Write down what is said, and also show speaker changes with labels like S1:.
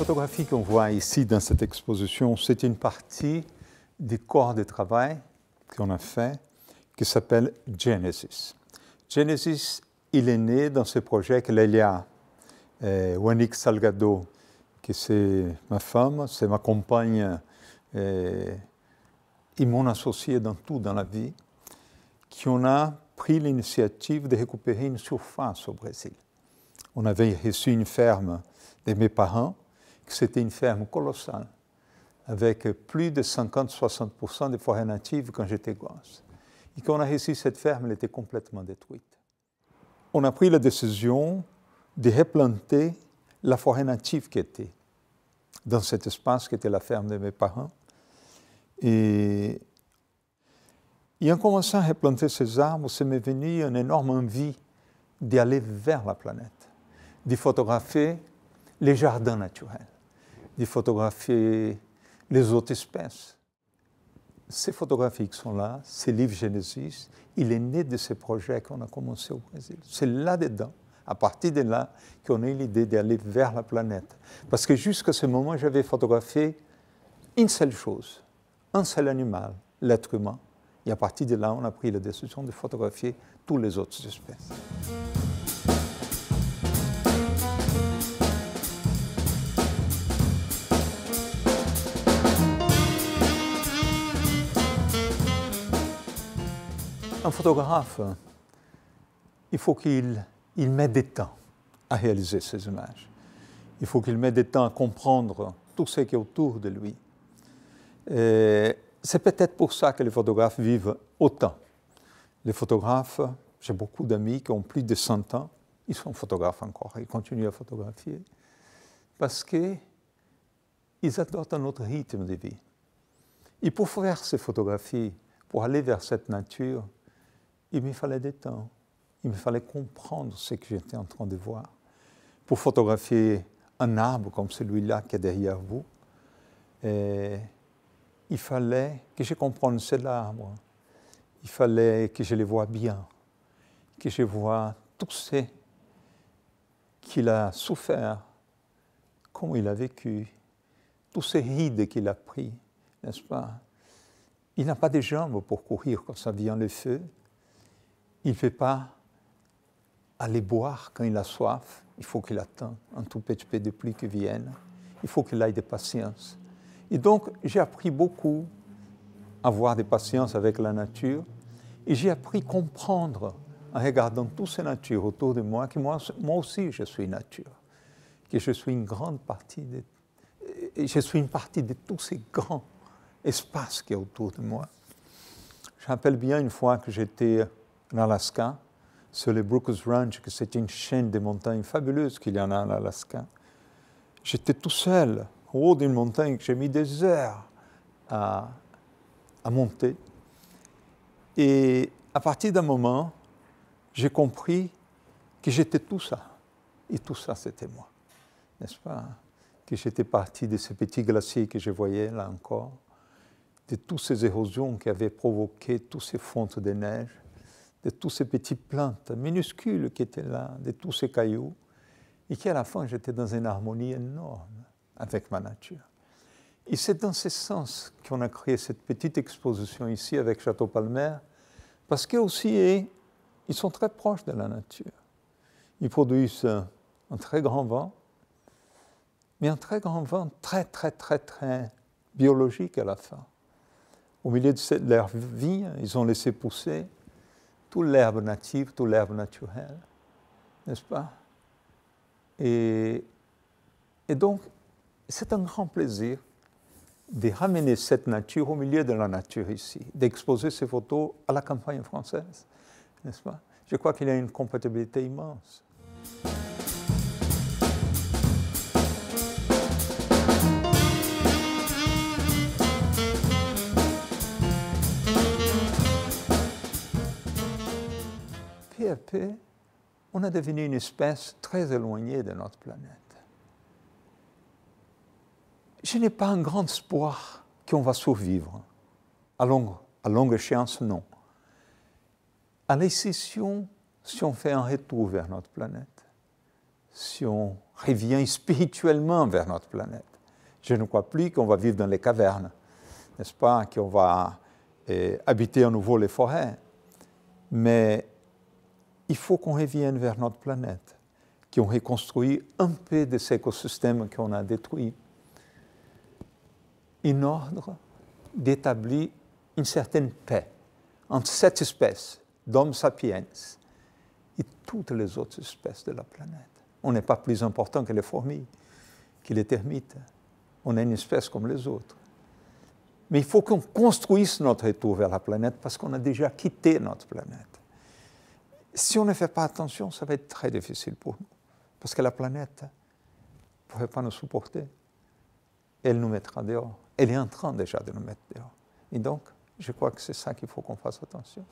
S1: photographie qu'on voit ici dans cette exposition, c'est une partie du corps de travail qu'on a fait qui s'appelle Genesis. Genesis, il est né dans ce projet que Lélia eh, Salgado, qui c'est ma femme, c'est ma compagne, euh, et mon associé dans tout dans la vie, on a pris l'initiative de récupérer une surface au Brésil. On avait reçu une ferme de mes parents c'était une ferme colossale, avec plus de 50-60% de forêts natives quand j'étais gosse. Et quand on a réussi cette ferme, elle était complètement détruite. On a pris la décision de replanter la forêt native qui était dans cet espace qui était la ferme de mes parents. Et, et en commençant à replanter ces arbres, ça m'est venu une énorme envie d'aller vers la planète, de photographier les jardins naturels de photographier les autres espèces. Ces photographies qui sont là, ces livres Genesis, il est né de ces projets qu'on a commencé au Brésil. C'est là-dedans, à partir de là, qu'on a eu l'idée d'aller vers la planète. Parce que jusqu'à ce moment, j'avais photographié une seule chose, un seul animal, l'être humain. Et à partir de là, on a pris la décision de photographier toutes les autres espèces. Un photographe, euh, il faut qu'il il mette des temps à réaliser ses images. Il faut qu'il mette des temps à comprendre tout ce qui est autour de lui. c'est peut-être pour ça que les photographes vivent autant. Les photographes, j'ai beaucoup d'amis qui ont plus de 100 ans, ils sont photographes encore, ils continuent à photographier, parce qu'ils adorent un autre rythme de vie. Et pour faire ces photographies, pour aller vers cette nature, il me fallait des temps. Il me fallait comprendre ce que j'étais en train de voir. Pour photographier un arbre comme celui-là qui est derrière vous, eh, il fallait que je comprenne cet arbre. Il fallait que je le voie bien, que je vois tout ce qu'il a souffert, comment il a vécu, tous ces rides qu'il a pris, n'est-ce pas Il n'a pas de jambes pour courir quand ça vient le feu. Il ne fait pas aller boire quand il a soif. Il faut qu'il attende un tout petit peu de pluie qui vienne. Il faut qu'il ait de patience. Et donc, j'ai appris beaucoup à avoir de patience avec la nature. Et j'ai appris à comprendre en regardant toutes ces natures autour de moi que moi, moi aussi je suis nature, que je suis une grande partie de, je suis une partie de tous ces grands espaces qui a autour de moi. Je rappelle bien une fois que j'étais en Alaska, sur les Brooks Ranch, que c'est une chaîne de montagnes fabuleuses qu'il y en a en Alaska. J'étais tout seul au haut d'une montagne que j'ai mis des heures à, monter. Et à partir d'un moment, j'ai compris que j'étais tout ça. Et tout ça, c'était moi. N'est-ce pas Que j'étais parti de ces petits glaciers que je voyais là encore, de toutes ces érosions qui avaient provoqué toutes ces fontes de neige de toutes ces petites plantes minuscules qui étaient là, de tous ces cailloux, et qui à la fin j'étais dans une harmonie énorme avec ma nature. Et c'est dans ce sens qu'on a créé cette petite exposition ici avec Château Palmer, parce qu'eux aussi, ils sont très proches de la nature. Ils produisent un très grand vent, mais un très grand vent très, très, très, très biologique à la fin. Au milieu de leur vie, ils ont laissé pousser tout l'herbe native, tout l'herbe naturelle, n'est-ce pas et, et donc, c'est un grand plaisir de ramener cette nature au milieu de la nature ici, d'exposer ces photos à la campagne française, n'est-ce pas Je crois qu'il y a une compatibilité immense. on a devenu une espèce très éloignée de notre planète. Je n'ai pas un grand espoir qu'on va survivre. À longue, à longue échéance, non. À l'exception, si on fait un retour vers notre planète, si on revient spirituellement vers notre planète, je ne crois plus qu'on va vivre dans les cavernes, n'est-ce pas, qu'on va eh, habiter à nouveau les forêts. Mais il faut qu'on revienne vers notre planète, qu'on reconstruise reconstruit un peu de ces écosystèmes qu'on a détruit en ordre d'établir une certaine paix entre cette espèce d'homme sapiens et toutes les autres espèces de la planète. On n'est pas plus important que les fourmis, que les termites. On est une espèce comme les autres. Mais il faut qu'on construise notre retour vers la planète parce qu'on a déjà quitté notre planète. Si on ne fait pas attention, ça va être très difficile pour nous, parce que la planète ne pourrait pas nous supporter. Elle nous mettra dehors. Elle est en train déjà de nous mettre dehors. Et donc, je crois que c'est ça qu'il faut qu'on fasse attention.